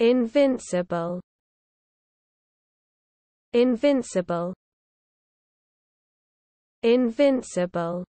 Invincible Invincible Invincible